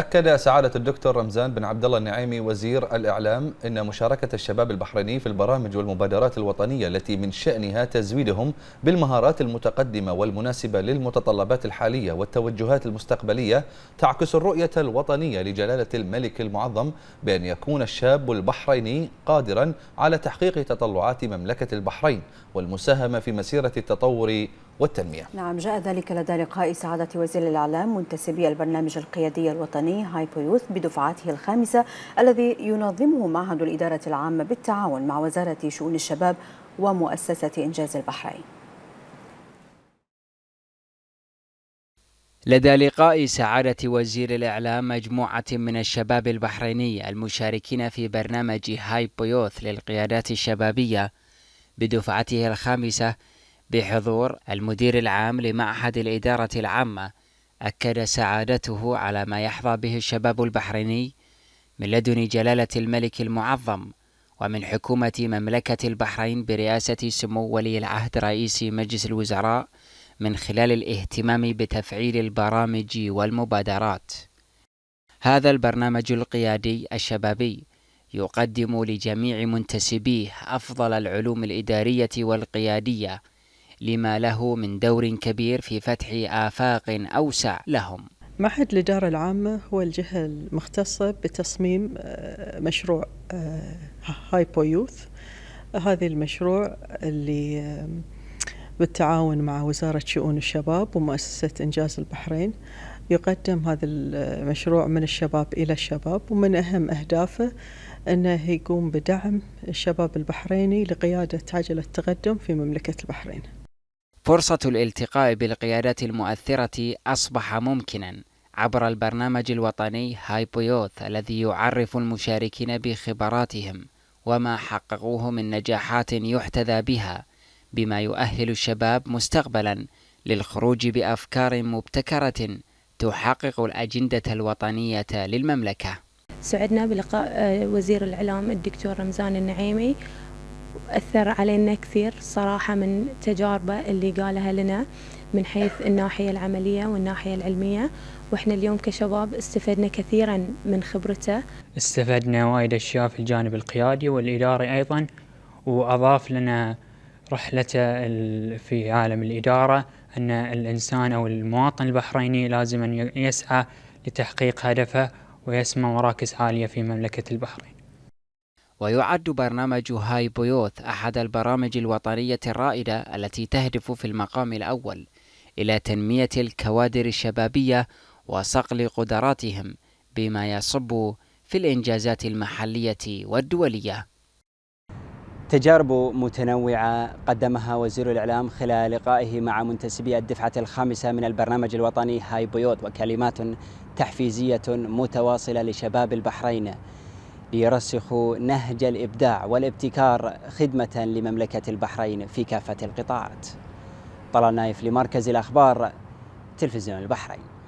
أكد سعادة الدكتور رمزان بن عبد الله النعيمي وزير الإعلام أن مشاركة الشباب البحريني في البرامج والمبادرات الوطنية التي من شأنها تزويدهم بالمهارات المتقدمة والمناسبة للمتطلبات الحالية والتوجهات المستقبلية تعكس الرؤية الوطنية لجلالة الملك المعظم بأن يكون الشاب البحريني قادرا على تحقيق تطلعات مملكة البحرين والمساهمة في مسيرة التطور والتنمية نعم جاء ذلك لدى لقاء سعادة وزير الإعلام منتسبي البرنامج القيادي الوطني الوطني يوث بدفعته الخامسة الذي ينظمه معهد الإدارة العامة بالتعاون مع وزارة شؤون الشباب ومؤسسة إنجاز البحرين لدى لقاء سعادة وزير الإعلام مجموعة من الشباب البحريني المشاركين في برنامج هاي بيوث للقيادات الشبابية بدفعته الخامسة بحضور المدير العام لمعهد الإدارة العامة أكد سعادته على ما يحظى به الشباب البحريني من لدن جلالة الملك المعظم ومن حكومة مملكة البحرين برئاسة سمو ولي العهد رئيس مجلس الوزراء من خلال الاهتمام بتفعيل البرامج والمبادرات. هذا البرنامج القيادي الشبابي يقدم لجميع منتسبيه أفضل العلوم الإدارية والقيادية لما له من دور كبير في فتح آفاق أوسع لهم معهد الإدارة العامة هو الجهة المختصة بتصميم آه، مشروع آه، هايبو يوث هذا المشروع اللي آه، بالتعاون مع وزارة شؤون الشباب ومؤسسة إنجاز البحرين يقدم هذا المشروع من الشباب إلى الشباب ومن أهم أهدافه أنه يقوم بدعم الشباب البحريني لقيادة عجلة التقدم في مملكة البحرين فرصة الالتقاء بالقيادات المؤثرة أصبح ممكناً عبر البرنامج الوطني هايبويوث الذي يعرف المشاركين بخبراتهم وما حققوه من نجاحات يحتذى بها بما يؤهل الشباب مستقبلا للخروج بأفكار مبتكرة تحقق الأجندة الوطنية للمملكة سعدنا بلقاء آه، وزير الإعلام الدكتور رمزان النعيمي وأثر علينا كثير صراحة من تجاربه اللي قالها لنا من حيث الناحية العملية والناحية العلمية وإحنا اليوم كشباب استفدنا كثيرا من خبرته استفدنا وايد أشياء في الجانب القيادي والإداري أيضا وأضاف لنا رحلته في عالم الإدارة أن الإنسان أو المواطن البحريني لازم أن يسعى لتحقيق هدفه ويسمى مراكز عالية في مملكة البحرين ويعد برنامج هاي بيوث أحد البرامج الوطنية الرائدة التي تهدف في المقام الأول إلى تنمية الكوادر الشبابية وصقل قدراتهم بما يصب في الإنجازات المحلية والدولية تجارب متنوعة قدمها وزير الإعلام خلال لقائه مع منتسبي الدفعة الخامسة من البرنامج الوطني هاي بيوت وكلمات تحفيزية متواصلة لشباب البحرين ليرسخوا نهج الإبداع والابتكار خدمة لمملكة البحرين في كافة القطاعات طلال نايف لمركز الأخبار تلفزيون البحرين